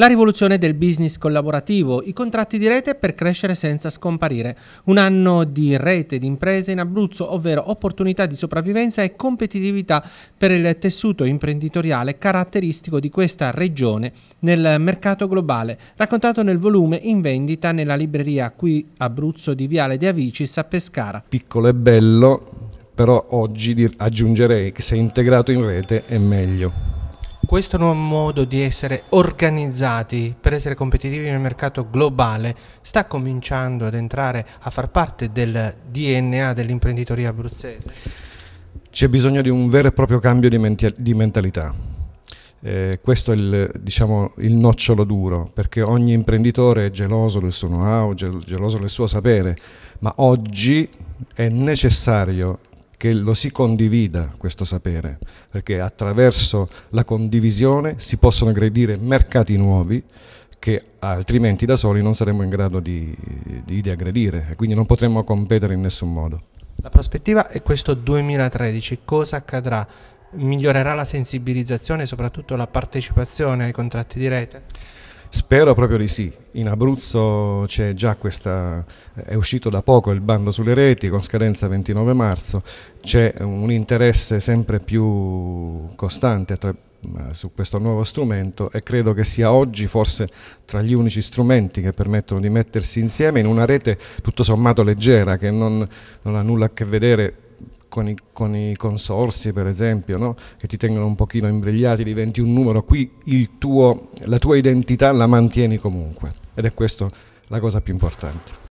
La rivoluzione del business collaborativo, i contratti di rete per crescere senza scomparire, un anno di rete di imprese in Abruzzo, ovvero opportunità di sopravvivenza e competitività per il tessuto imprenditoriale caratteristico di questa regione nel mercato globale, raccontato nel volume in vendita nella libreria qui Abruzzo di Viale De Avicis a Pescara. Piccolo e bello, però oggi aggiungerei che se integrato in rete è meglio questo nuovo modo di essere organizzati per essere competitivi nel mercato globale sta cominciando ad entrare a far parte del DNA dell'imprenditoria abruzzese? C'è bisogno di un vero e proprio cambio di, mentalità. Eh, questo è il, diciamo, il, nocciolo duro, perché ogni imprenditore è geloso del suo know-how, gel geloso del suo sapere, ma oggi è necessario che lo si condivida questo sapere, perché attraverso la condivisione si possono aggredire mercati nuovi che altrimenti da soli non saremmo in grado di, di, di aggredire e quindi non potremmo competere in nessun modo. La prospettiva è questo 2013, cosa accadrà? Migliorerà la sensibilizzazione e soprattutto la partecipazione ai contratti di rete? Spero proprio di sì. In Abruzzo c'è già questa, è uscito da poco il bando sulle reti con scadenza 29 marzo, c'è un interesse sempre più costante tra, su questo nuovo strumento e credo che sia oggi forse tra gli unici strumenti che permettono di mettersi insieme in una rete tutto sommato leggera che non, non ha nulla a che vedere con i, con i, consorsi per esempio, no? che ti tengono un pochino imbrigliati, diventi un numero, qui tuo, la tua identità la mantieni comunque ed è questa la cosa più importante.